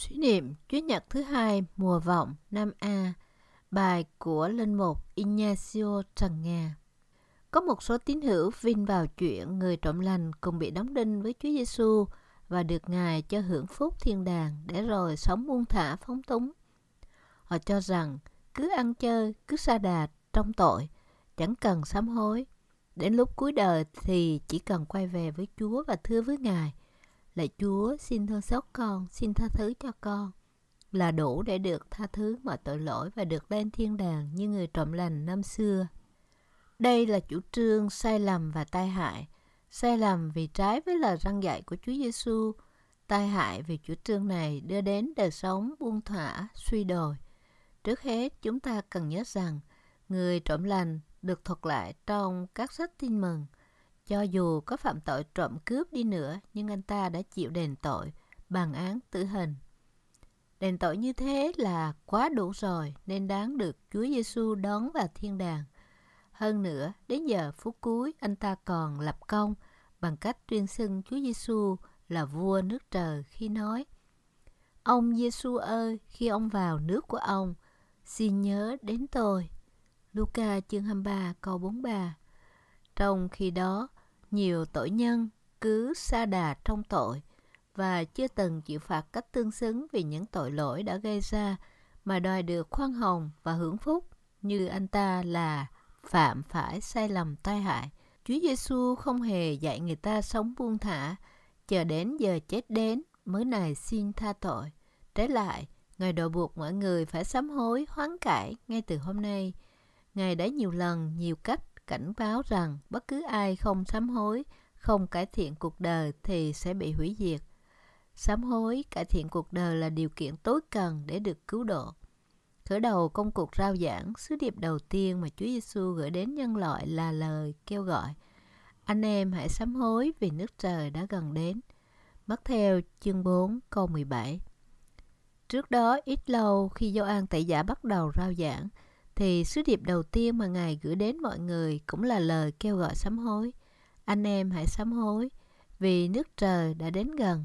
Suy niệm Chúa Nhật thứ hai mùa vọng Nam A Bài của Linh Mục Ignacio Trần Nga Có một số tín hữu vin vào chuyện người trộm lành cùng bị đóng đinh với Chúa Giêsu và được Ngài cho hưởng phúc thiên đàng để rồi sống buông thả phóng túng. Họ cho rằng cứ ăn chơi, cứ xa đà trong tội, chẳng cần sám hối. Đến lúc cuối đời thì chỉ cần quay về với Chúa và thưa với Ngài – Lạy Chúa, xin thương xót con, xin tha thứ cho con là đủ để được tha thứ mọi tội lỗi và được lên thiên đàng như người trộm lành năm xưa. Đây là chủ trương sai lầm và tai hại, sai lầm vì trái với lời răn dạy của Chúa Giêsu, tai hại vì chủ trương này đưa đến đời sống buông thả, suy đồi. Trước hết, chúng ta cần nhớ rằng người trộm lành được thuật lại trong các sách tin mừng – cho dù có phạm tội trộm cướp đi nữa, nhưng anh ta đã chịu đền tội, bằng án tử hình. Đền tội như thế là quá đủ rồi nên đáng được Chúa Giêsu đón vào thiên đàng. Hơn nữa, đến giờ phút cuối anh ta còn lập công bằng cách tuyên xưng Chúa Giêsu là vua nước trời khi nói: Ông Giêsu ơi, khi ông vào nước của ông, xin nhớ đến tôi. Luca chương 23 câu 43. Trong khi đó, nhiều tội nhân cứ xa đà trong tội và chưa từng chịu phạt cách tương xứng vì những tội lỗi đã gây ra mà đòi được khoan hồng và hưởng phúc như anh ta là phạm phải sai lầm tai hại. Chúa Giêsu không hề dạy người ta sống buông thả, chờ đến giờ chết đến mới này xin tha tội. Trái lại, Ngài đòi buộc mọi người phải sám hối, hoán cải ngay từ hôm nay. Ngài đã nhiều lần, nhiều cách cảnh báo rằng bất cứ ai không sám hối, không cải thiện cuộc đời thì sẽ bị hủy diệt. Sám hối, cải thiện cuộc đời là điều kiện tối cần để được cứu độ. Khởi đầu công cuộc rao giảng, sứ điệp đầu tiên mà Chúa Giêsu gửi đến nhân loại là lời kêu gọi. Anh em hãy sám hối vì nước trời đã gần đến. Bắt theo chương 4 câu 17 Trước đó ít lâu khi Gioan Tẩy Giả bắt đầu rao giảng, thì sứ điệp đầu tiên mà Ngài gửi đến mọi người cũng là lời kêu gọi sám hối. Anh em hãy sám hối, vì nước trời đã đến gần.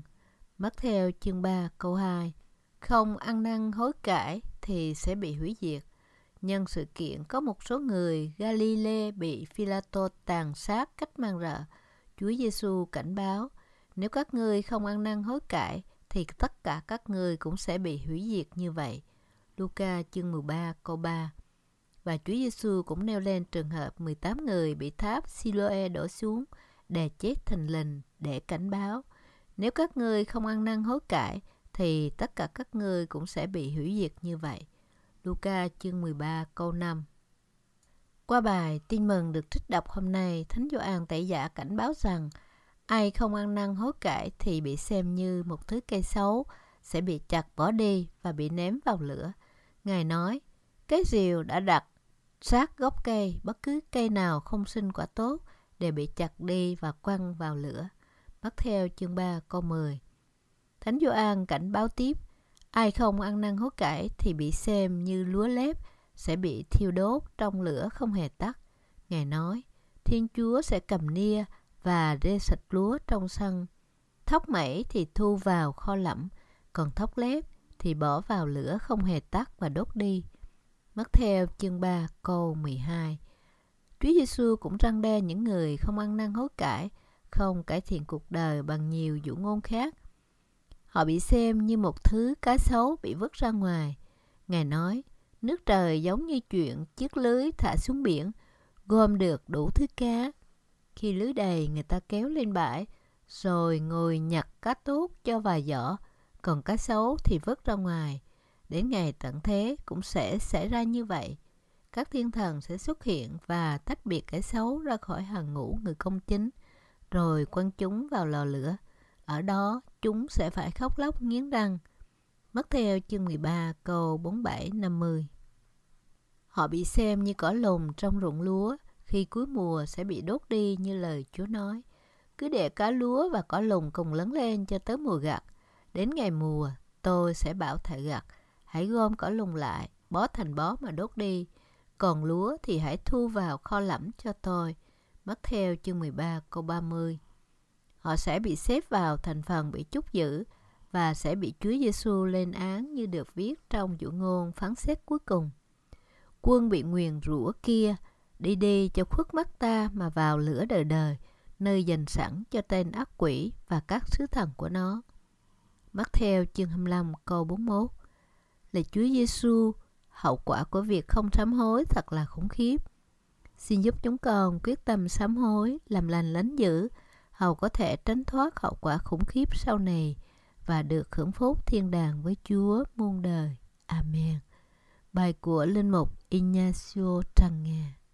Mắc theo chương 3 câu 2 Không ăn năn hối cải thì sẽ bị hủy diệt. Nhân sự kiện có một số người Galile bị Philato tàn sát cách mang rợ. Chúa Giêsu cảnh báo, nếu các ngươi không ăn năn hối cải thì tất cả các ngươi cũng sẽ bị hủy diệt như vậy. Luca chương 13 câu 3 và Chúa Giêsu cũng nêu lên trường hợp 18 người bị tháp Siloe đổ xuống đè chết thành lình để cảnh báo. Nếu các ngươi không ăn năn hối cải thì tất cả các ngươi cũng sẽ bị hủy diệt như vậy. Luca chương 13 câu 5 Qua bài tin mừng được trích đọc hôm nay, Thánh Gioan Tẩy Giả cảnh báo rằng ai không ăn năn hối cải thì bị xem như một thứ cây xấu, sẽ bị chặt bỏ đi và bị ném vào lửa. Ngài nói, cái rìu đã đặt sát gốc cây, bất cứ cây nào không sinh quả tốt đều bị chặt đi và quăng vào lửa. Bắt theo chương 3 câu 10. Thánh Gioan cảnh báo tiếp, ai không ăn năn hối cải thì bị xem như lúa lép sẽ bị thiêu đốt trong lửa không hề tắt. Ngài nói, Thiên Chúa sẽ cầm nia và rê sạch lúa trong sân. Thóc mẩy thì thu vào kho lẫm, còn thóc lép thì bỏ vào lửa không hề tắt và đốt đi mất theo chương 3 câu 12 Chúa Giêsu cũng răng đe những người không ăn năn hối cải, không cải thiện cuộc đời bằng nhiều dụ ngôn khác. Họ bị xem như một thứ cá xấu bị vứt ra ngoài. Ngài nói, nước trời giống như chuyện chiếc lưới thả xuống biển, gom được đủ thứ cá. Khi lưới đầy, người ta kéo lên bãi, rồi ngồi nhặt cá tốt cho vài giỏ, còn cá xấu thì vứt ra ngoài – Đến ngày tận thế cũng sẽ xảy ra như vậy. Các thiên thần sẽ xuất hiện và tách biệt cái xấu ra khỏi hàng ngũ người công chính, rồi quăng chúng vào lò lửa. Ở đó, chúng sẽ phải khóc lóc nghiến răng. Mất theo chương 13 câu 47-50. Họ bị xem như cỏ lùn trong ruộng lúa, khi cuối mùa sẽ bị đốt đi như lời Chúa nói. Cứ để cá lúa và cỏ lùn cùng lớn lên cho tới mùa gặt. Đến ngày mùa, tôi sẽ bảo thợ gặt hãy gom cỏ lùng lại, bó thành bó mà đốt đi. Còn lúa thì hãy thu vào kho lẫm cho tôi. Mất theo chương 13 câu 30. Họ sẽ bị xếp vào thành phần bị chúc giữ và sẽ bị Chúa Giêsu lên án như được viết trong dụ ngôn phán xét cuối cùng. Quân bị nguyền rủa kia, đi đi cho khuất mắt ta mà vào lửa đời đời, nơi dành sẵn cho tên ác quỷ và các sứ thần của nó. Mắc theo chương 25 câu 41 là Chúa Giêsu, hậu quả của việc không sám hối thật là khủng khiếp. Xin giúp chúng con quyết tâm sám hối, làm lành lánh dữ, hầu có thể tránh thoát hậu quả khủng khiếp sau này và được hưởng phúc thiên đàng với Chúa muôn đời. Amen. Bài của Linh Mục Ignacio Trăng Nga